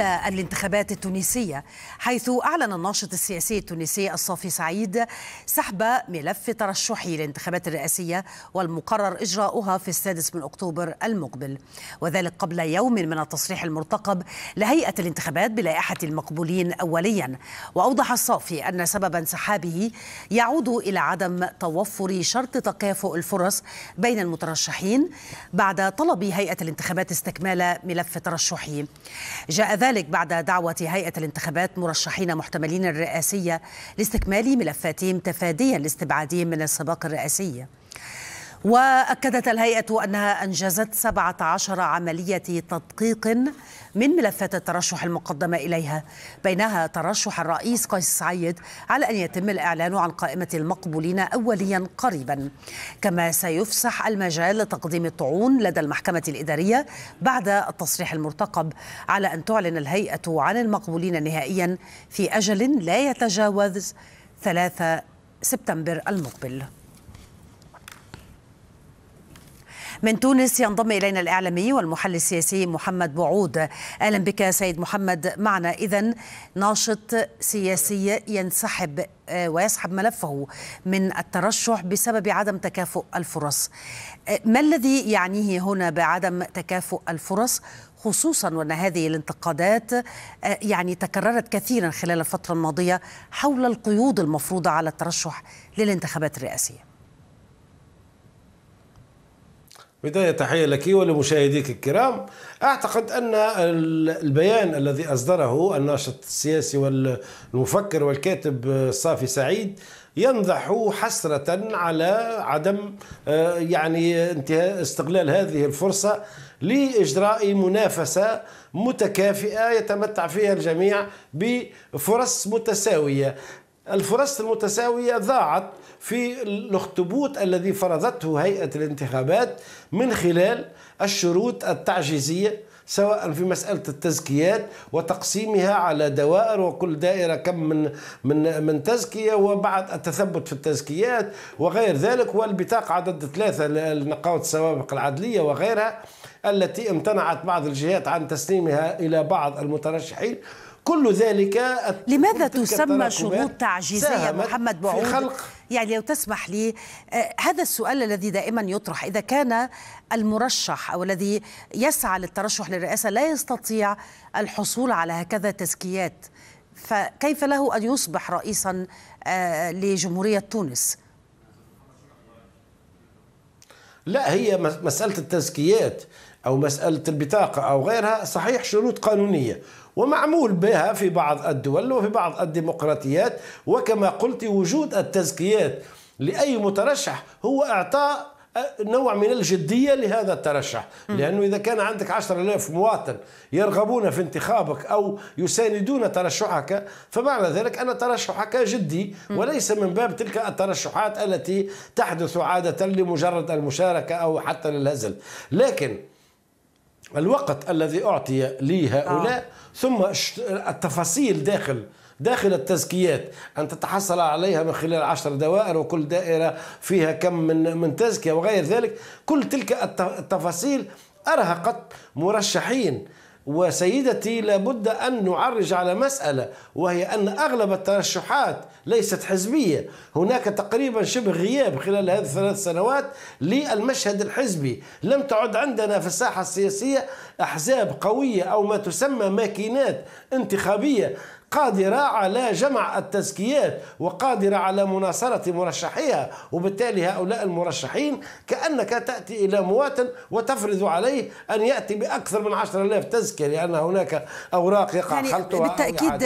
إلى الانتخابات التونسية حيث أعلن الناشط السياسي التونسي الصافي سعيد سحب ملف ترشحه للانتخابات الرئاسية والمقرر إجراؤها في السادس من أكتوبر المقبل وذلك قبل يوم من التصريح المرتقب لهيئة الانتخابات بلائحة المقبولين أوليا وأوضح الصافي أن سبب انسحابه يعود إلى عدم توفر شرط تكافؤ الفرص بين المترشحين بعد طلب هيئة الانتخابات استكمال ملف ترشحه جاء ذلك وذلك بعد دعوة هيئة الانتخابات مرشحين محتملين الرئاسية لاستكمال ملفاتهم تفاديا لاستبعادهم من السباق الرئاسي وأكدت الهيئة أنها أنجزت 17 عملية تدقيق من ملفات الترشح المقدمة إليها بينها ترشح الرئيس قيس سعيد على أن يتم الإعلان عن قائمة المقبولين أوليا قريبا كما سيفسح المجال لتقديم الطعون لدى المحكمة الإدارية بعد التصريح المرتقب على أن تعلن الهيئة عن المقبولين نهائيا في أجل لا يتجاوز 3 سبتمبر المقبل من تونس ينضم إلينا الإعلامي والمحلل السياسي محمد بوعود أهلا بك سيد محمد معنا إذا ناشط سياسي ينسحب آه، ويسحب ملفه من الترشح بسبب عدم تكافؤ الفرص آه، ما الذي يعنيه هنا بعدم تكافؤ الفرص خصوصا وان هذه الانتقادات آه، يعني تكررت كثيرا خلال الفتره الماضيه حول القيود المفروضه على الترشح للانتخابات الرئاسيه بداية تحية لك ولمشاهديك الكرام أعتقد أن البيان الذي أصدره الناشط السياسي والمفكر والكاتب صافي سعيد ينضح حسرة على عدم آه، يعني انتهاء استغلال هذه الفرصة لإجراء منافسة متكافئة يتمتع فيها الجميع بفرص متساوية الفرص المتساوية ضاعت في الاخطبوط الذي فرضته هيئة الانتخابات من خلال الشروط التعجيزية سواء في مسألة التزكيات وتقسيمها على دوائر وكل دائرة كم من من من تزكية وبعد التثبت في التزكيات وغير ذلك والبطاقة عدد ثلاثة لنقاوة السوابق العدلية وغيرها التي امتنعت بعض الجهات عن تسليمها إلى بعض المترشحين كل ذلك لماذا تسمى شروط تعجيزية محمد بعود في خلق يعني لو تسمح لي آه، هذا السؤال الذي دائما يطرح إذا كان المرشح أو الذي يسعى للترشح للرئاسة لا يستطيع الحصول على هكذا تزكيات فكيف له أن يصبح رئيسا آه، لجمهورية تونس؟ لا هي مسألة التزكيات أو مسألة البطاقة أو غيرها صحيح شروط قانونية ومعمول بها في بعض الدول وفي بعض الديمقراطيات وكما قلت وجود التزكيات لأي مترشح هو إعطاء آه، نوع من الجدية لهذا الترشح لأنه إذا كان عندك عشر ألاف مواطن يرغبون في انتخابك أو يساندون ترشحك فمعنى ذلك أن ترشحك جدي وليس من باب تلك الترشحات التي تحدث عادة لمجرد المشاركة أو حتى للهزل لكن الوقت الذي أعطي لي هؤلاء آه. ثم التفاصيل داخل داخل التزكيات أن تتحصل عليها من خلال عشر دوائر وكل دائرة فيها كم من من تزكية وغير ذلك كل تلك التفاصيل أرهقت مرشحين وسيدتي لابد أن نعرج على مسألة وهي أن أغلب الترشحات ليست حزبية هناك تقريبا شبه غياب خلال هذه الثلاث سنوات للمشهد الحزبي لم تعد عندنا في الساحة السياسية أحزاب قوية أو ما تسمى ماكينات انتخابية قادرة على جمع التزكيات وقادرة على مناصرة مرشحيها وبالتالي هؤلاء المرشحين كأنك تأتي إلى مواطن وتفرض عليه أن يأتي بأكثر من 10000 تزكية لأن هناك أوراق يقع يعني خلطها بالتأكيد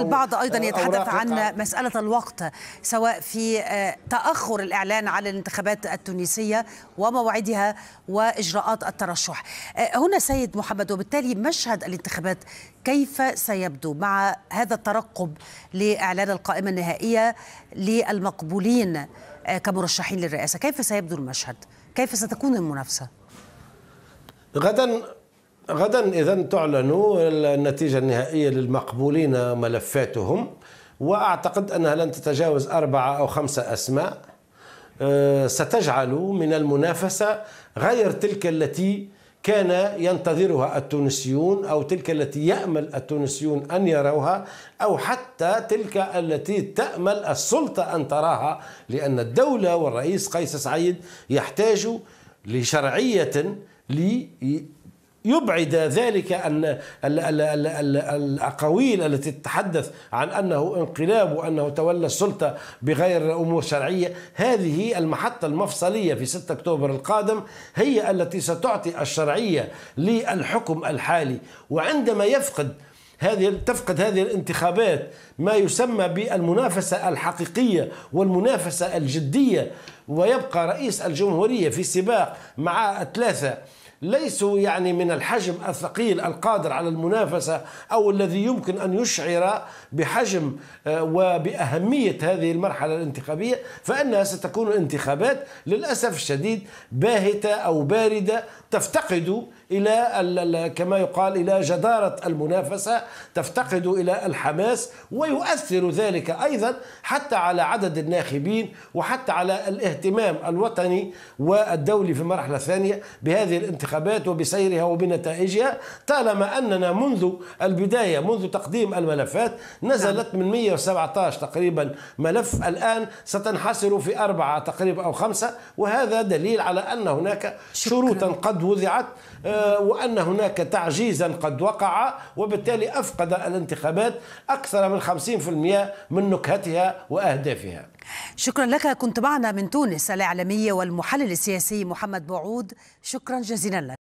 البعض أيضا يتحدث عن مسألة الوقت سواء في آه، تأخر الإعلان عن الانتخابات التونسية وموعدها وإجراءات الترشح آه، هنا سيد محمد وبالتالي مشهد الانتخابات كيف سيبدو مع هذا هذا الترقب لإعلان القائمة النهائية للمقبولين آه، كمرشحين للرئاسة كيف سيبدو المشهد؟ كيف ستكون المنافسة؟ غدا غدا إذا تعلن النتيجة النهائية للمقبولين ملفاتهم وأعتقد أنها لن تتجاوز أربعة أو خمسة أسماء آه، ستجعل من المنافسة غير تلك التي كان ينتظرها التونسيون او تلك التي يامل التونسيون ان يروها او حتى تلك التي تامل السلطه ان تراها لان الدوله والرئيس قيس سعيد يحتاج لشرعيه يبعد ذلك أن الأقاويل التي تتحدث عن أنه انقلاب وأنه تولى السلطة بغير أمور شرعية هذه المحطة المفصلية في 6 أكتوبر القادم هي التي ستعطي الشرعية للحكم الحالي وعندما يفقد هذه تفقد هذه الانتخابات ما يسمى بالمنافسة الحقيقية والمنافسة الجدية ويبقى رئيس الجمهورية في سباق مع ثلاثة ليسوا يعني من الحجم الثقيل القادر على المنافسة أو الذي يمكن أن يشعر بحجم آه، وبأهمية هذه المرحلة الانتخابية فإنها ستكون انتخابات للأسف الشديد باهتة أو باردة تفتقد الى كما يقال الى جداره المنافسه تفتقد الى الحماس ويؤثر ذلك ايضا حتى على عدد الناخبين وحتى على الاهتمام الوطني والدولي في المرحله الثانيه بهذه الانتخابات وبسيرها وبنتائجها طالما اننا منذ البدايه منذ تقديم الملفات نزلت من 117 تقريبا ملف الان ستنحصر في اربعه تقريبا او خمسه وهذا دليل على ان هناك شروطا قد وضعت آه، وأن هناك تعجيزا قد وقع وبالتالي أفقد الانتخابات أكثر من 50% من نكهتها وأهدافها شكرا لك كنت معنا من تونس الإعلامي والمحلل السياسي محمد بعود شكرا جزيلا لك